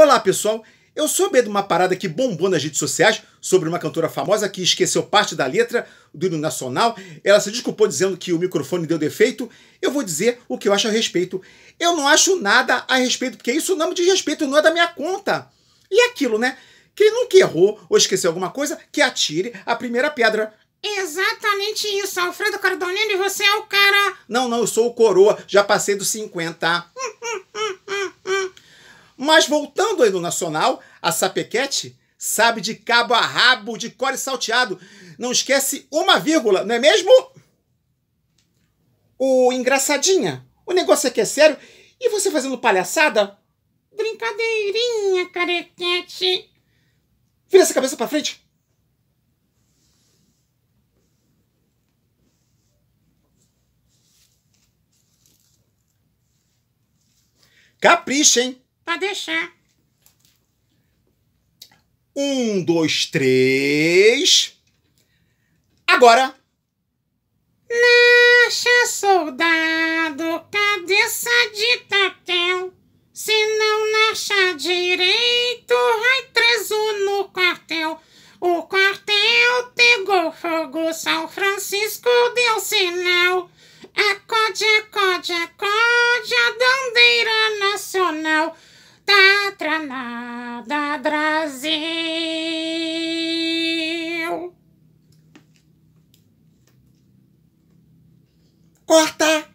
Olá, pessoal! Eu soube de uma parada que bombou nas redes sociais sobre uma cantora famosa que esqueceu parte da letra do hino nacional. Ela se desculpou dizendo que o microfone deu defeito. Eu vou dizer o que eu acho a respeito. Eu não acho nada a respeito, porque isso não me diz respeito, não é da minha conta. E aquilo, né? Quem nunca errou ou esqueceu alguma coisa, que atire a primeira pedra. Exatamente isso, Alfredo Cardonini, você é o cara. Não, não, eu sou o coroa, já passei dos 50. Hum. Mas voltando aí no Nacional, a Sapequete sabe de cabo a rabo, de core salteado. Não esquece uma vírgula, não é mesmo? O engraçadinha. O negócio aqui é, é sério. E você fazendo palhaçada? Brincadeirinha, carequete. Vira essa cabeça para frente. Capricha, hein? Pode deixar. Um, dois, três. Agora. Nasce, soldado, cabeça de ditatel Se não nascer direito, vai preso no quartel. O quartel pegou fogo, São Francisco deu sinal. Acode, é acode, é acode, é Granada, Brasil. Corta!